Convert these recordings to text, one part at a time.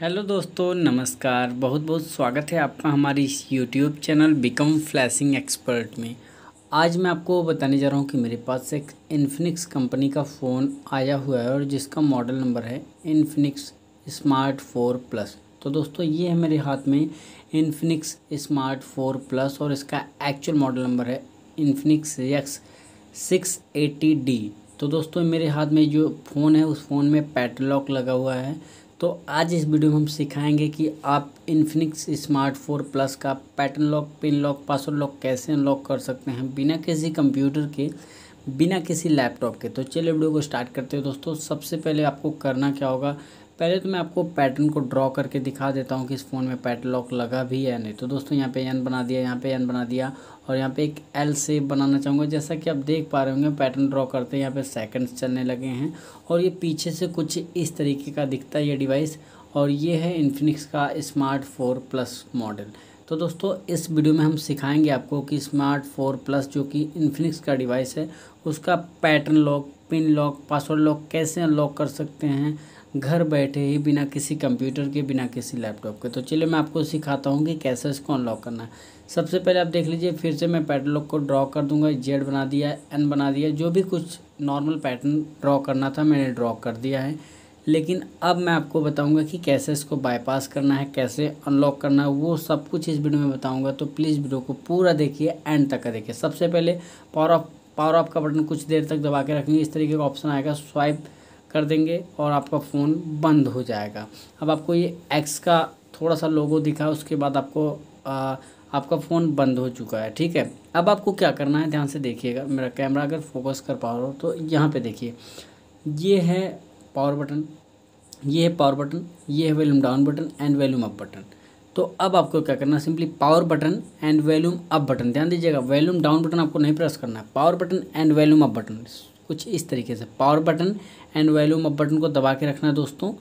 hello दोस्तों नमस्कार बहुत बहुत स्वागत है आपका हमारी इस YouTube channel become flashing expert में आज मैं आपको बताने जा रहा हूँ कि मेरे पास एक इन्फिनिक्स कंपनी का फ़ोन आया हुआ है और जिसका मॉडल नंबर है इन्फिनिक्स स्मार्ट फोर प्लस तो दोस्तों ये है मेरे हाथ में इन्फिनिक्स स्मार्ट फोर प्लस और इसका एक्चुअल मॉडल नंबर है Infinix X six eighty D तो दोस्तों मेरे हाथ में जो फ़ोन है उस फ़ोन में पैटलॉक लगा हुआ है तो आज इस वीडियो में हम सिखाएंगे कि आप इन्फिनिक्स स्मार्ट फोर प्लस का pattern lock pin lock password lock कैसे अनलॉक कर सकते हैं बिना किसी कंप्यूटर के बिना किसी लैपटॉप के तो चलिए वीडियो को स्टार्ट करते हैं दोस्तों सबसे पहले आपको करना क्या होगा पहले तो मैं आपको पैटर्न को ड्रॉ करके दिखा देता हूँ कि इस फ़ोन में पैटर्न लॉक लगा भी है नहीं तो दोस्तों यहाँ पे एन बना दिया यहाँ पे एन बना दिया और यहाँ पे एक एल सेप बनाना चाहूँगा जैसा कि आप देख पा रहे होंगे पैटर्न ड्रॉ करते हैं यहाँ पे सेकंड्स चलने लगे हैं और ये पीछे से कुछ इस तरीके का दिखता है ये डिवाइस और ये है इन्फिनिक्स का स्मार्ट फोर प्लस मॉडल तो दोस्तों इस वीडियो में हम सिखाएंगे आपको कि स्मार्ट फोर प्लस जो कि इन्फिनिक्स का डिवाइस है उसका pattern lock pin lock password lock कैसे अनलॉक कर सकते हैं घर बैठे ही बिना किसी कंप्यूटर के बिना किसी लैपटॉप के तो चलिए मैं आपको सिखाता हूँ कि कैसे इसको अनलॉक करना है सबसे पहले आप देख लीजिए फिर से मैं पैटलॉग को ड्रॉ कर दूंगा जेड बना दिया एन बना दिया जो भी कुछ नॉर्मल पैटर्न ड्रॉ करना था मैंने ड्रॉ कर दिया है लेकिन अब मैं आपको बताऊंगा कि कैसे इसको बाईपास करना है कैसे अनलॉक करना है वो सब कुछ इस वीडियो में बताऊंगा तो प्लीज़ वीडियो को पूरा देखिए एंड तक का देखिए सबसे पहले पावर ऑफ पावर ऑफ का बटन कुछ देर तक दबा के रखेंगे इस तरीके का ऑप्शन आएगा स्वाइप कर देंगे और आपका फ़ोन बंद हो जाएगा अब आपको ये एक्स का थोड़ा सा लोगो दिखा उसके बाद आपको आ, आपका फ़ोन बंद हो चुका है ठीक है अब आपको क्या करना है ध्यान से देखिएगा मेरा कैमरा अगर फोकस कर पा रहा हो तो यहाँ पे देखिए ये है पावर बटन ये है पावर बटन ये है volume down button and volume up button तो अब आपको क्या करना है simply power button and volume up button ध्यान दीजिएगा वैल्यूम डाउन बटन आपको नहीं प्रेस करना है power button and volume up button कुछ इस तरीके से power button and volume up button को दबा के रखना दोस्तों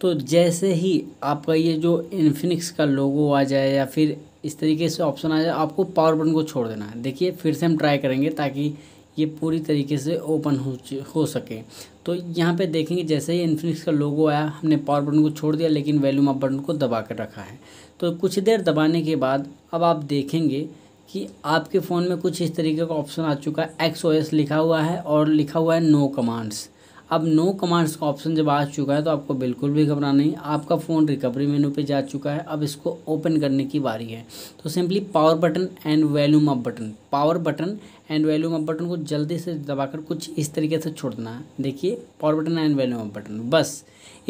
तो जैसे ही आपका ये जो इन्फिनिक्स का लोगो आ जाए या फिर इस तरीके से ऑप्शन आ जाए आपको पावर बटन को छोड़ देना है देखिए फिर से हम ट्राई करेंगे ताकि ये पूरी तरीके से ओपन हो हो सके तो यहाँ पे देखेंगे जैसे ही इन्फिनिक्स का लोगो आया हमने पावर बटन को छोड़ दिया लेकिन वैल्यूम अप बटन को दबा कर रखा है तो कुछ देर दबाने के बाद अब आप देखेंगे कि आपके फ़ोन में कुछ इस तरीके का ऑप्शन आ चुका है एक्स लिखा हुआ है और लिखा हुआ है नो कमांड्स अब नो कमांड्स का ऑप्शन जब आ चुका है तो आपको बिल्कुल भी घबराना नहीं आपका फ़ोन रिकवरी मेनू पे जा चुका है अब इसको ओपन करने की बारी है तो simply power button and volume up button power button and volume up button को जल्दी से दबाकर कुछ इस तरीके से छोड़ना है देखिए power button and volume up button बस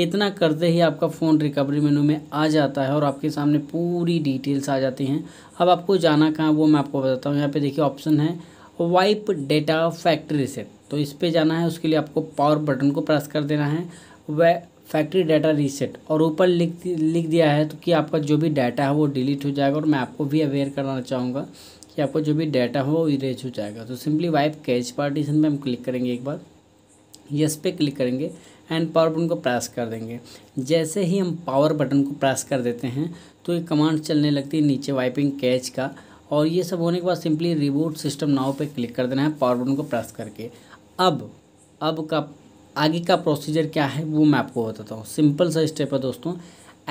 इतना करते ही आपका फ़ोन रिकवरी मेनू में आ जाता है और आपके सामने पूरी डिटेल्स आ जाती हैं अब आपको जाना कहाँ वो मैं आपको बताता हूँ यहाँ पर देखिए ऑप्शन है वाइप डेटा फैक्ट्री रीसेट तो इस पर जाना है उसके लिए आपको पावर बटन को प्रेस कर देना है वह फैक्ट्री डाटा रीसेट और ऊपर लिख लिख दिया है तो कि आपका जो भी डाटा है वो डिलीट हो जाएगा और मैं आपको भी अवेयर कराना चाहूँगा कि आपका जो भी डाटा हो वो इरेज हो जाएगा तो सिंपली वाइप कैच पार्टीशन पे हम क्लिक करेंगे एक बार यस पे क्लिक करेंगे एंड पावर बटन को प्रेस कर देंगे जैसे ही हम पावर बटन को प्रेस कर देते हैं तो ये कमांड चलने लगती है नीचे वाइपिंग कैच का और ये सब होने के बाद सिंपली रिबूट सिस्टम नाव पे क्लिक कर देना है पावर बटन को प्रेस करके अब अब का आगे का प्रोसीजर क्या है वो मैं आपको बताता हूँ सिंपल सा स्टेप है दोस्तों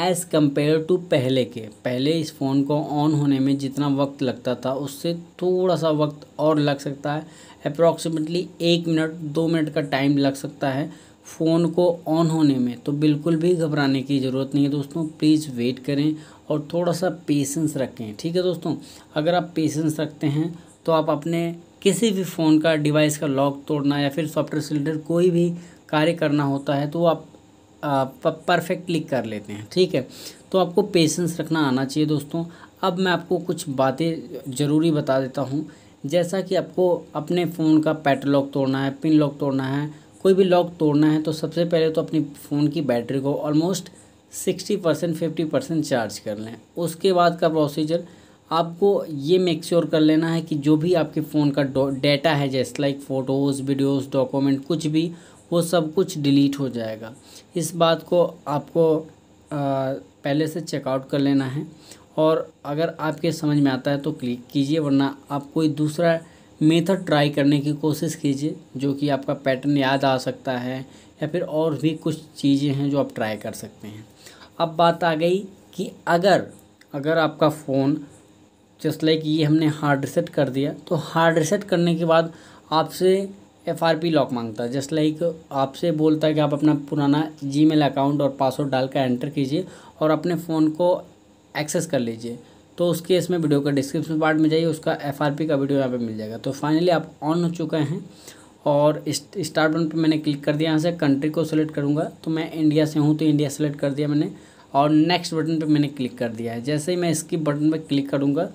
एज़ कम्पेयर टू पहले के पहले इस फ़ोन को ऑन होने में जितना वक्त लगता था उससे थोड़ा सा वक्त और लग सकता है अप्रॉक्सीमेटली एक मिनट दो मिनट का टाइम लग सकता है फ़ोन को ऑन होने में तो बिल्कुल भी घबराने की ज़रूरत नहीं है दोस्तों प्लीज़ वेट करें और थोड़ा सा पेशेंस रखें ठीक है दोस्तों अगर आप पेशेंस रखते हैं तो आप अपने किसी भी फ़ोन का डिवाइस का लॉक तोड़ना या फिर सॉफ्टवेयर सिलेंडर कोई भी कार्य करना होता है तो आप परफेक्ट क्लिक कर लेते हैं ठीक है तो आपको पेशेंस रखना आना चाहिए दोस्तों अब मैं आपको कुछ बातें ज़रूरी बता देता हूँ जैसा कि आपको अपने फ़ोन का पैट लॉक तोड़ना है पिन लॉक तोड़ना है कोई भी लॉक तोड़ना है तो सबसे पहले तो अपनी फ़ोन की बैटरी को almost sixty percent fifty percent charge कर लें उसके बाद का प्रोसीजर आपको ये मेक श्योर कर लेना है कि जो भी आपके फ़ोन का डेटा है जैसे लाइक फ़ोटोज़ वीडियोज़ डॉक्यूमेंट कुछ भी वो सब कुछ डिलीट हो जाएगा इस बात को आपको आ, पहले से चेकआउट कर लेना है और अगर आपके समझ में आता है तो क्लिक कीजिए वरना आप कोई दूसरा मेथड ट्राई करने की कोशिश कीजिए जो कि आपका पैटर्न याद आ सकता है या फिर और भी कुछ चीज़ें हैं जो आप ट्राई कर सकते हैं अब बात आ गई कि अगर अगर आपका फ़ोन जस्ट लाइक ये हमने हार्ड रिसेट कर दिया तो हार्ड रिसेट करने के बाद आपसे एफ आर पी लॉक मांगता है जस्ट लाइक आपसे बोलता है कि आप अपना पुराना जी मेल अकाउंट और पासवर्ड डाल कर एंटर कीजिए और अपने फ़ोन को एक्सेस कर लीजिए तो उस केस में वीडियो का डिस्क्रिप्शन पार्ट में जाइए उसका एफ का वीडियो यहाँ पर मिल जाएगा तो फाइनली आप ऑन हो चुके हैं और स्टार्ट बटन पर मैंने क्लिक कर दिया यहाँ से कंट्री को सेलेक्ट करूँगा तो मैं इंडिया से हूँ तो इंडिया सेलेक्ट कर दिया मैंने और नेक्स्ट बटन पे मैंने क्लिक कर दिया है जैसे ही मैं स्किप बटन पे क्लिक करूँगा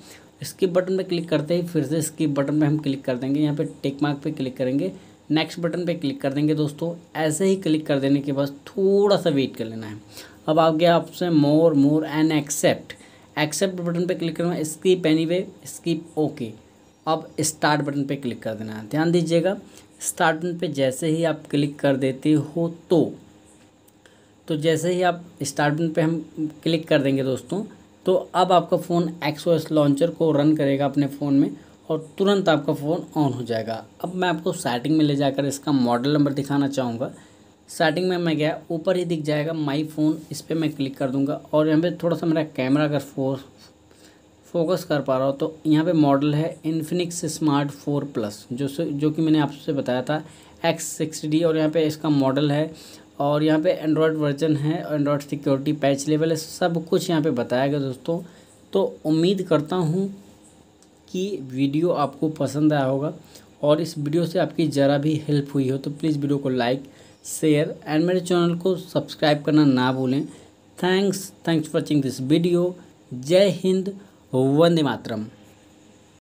स्किप बटन पे क्लिक करते ही फिर से स्किप बटन पे हम क्लिक कर देंगे यहाँ पे टिक मार्क पे क्लिक करेंगे नेक्स्ट बटन पे क्लिक कर देंगे दोस्तों ऐसे ही क्लिक कर देने के बाद थोड़ा सा वेट कर लेना है अब आ गया आपसे more more and accept accept button पर क्लिक करना skip anyway skip okay अब स्टार्ट बटन पर क्लिक कर देना है ध्यान दीजिएगा स्टार्ट बटन पर जैसे ही आप क्लिक कर देते हो तो तो जैसे ही आप स्टार्ट बटन पे हम क्लिक कर देंगे दोस्तों तो अब आपका फ़ोन एक्सो एस लॉन्चर को रन करेगा अपने फ़ोन में और तुरंत आपका फ़ोन ऑन हो जाएगा अब मैं आपको सेटिंग में ले जाकर इसका मॉडल नंबर दिखाना चाहूँगा स्टार्टिंग में मैं गया ऊपर ही दिख जाएगा माई फ़ोन इस पर मैं क्लिक कर दूंगा और यहाँ पे थोड़ा सा मेरा कैमरा अगर फो फोकस कर पा रहा हो तो यहाँ पे मॉडल है इन्फिनिक्स स्मार्ट फोर प्लस जो जो कि मैंने आपसे बताया था एक्स सिक्स डी और यहाँ पे इसका मॉडल है और यहाँ पे एंड्रॉयड वर्जन है एंड्रॉयड सिक्योरिटी पैच लेवल है सब कुछ यहाँ पे बताया गया दोस्तों तो उम्मीद करता हूँ कि वीडियो आपको पसंद आया होगा और इस वीडियो से आपकी ज़रा भी हेल्प हुई हो तो प्लीज़ वीडियो को लाइक शेयर एंड मेरे चैनल को सब्सक्राइब करना ना भूलें thanks thanks for watching this video जय हिंद वंदे मातरम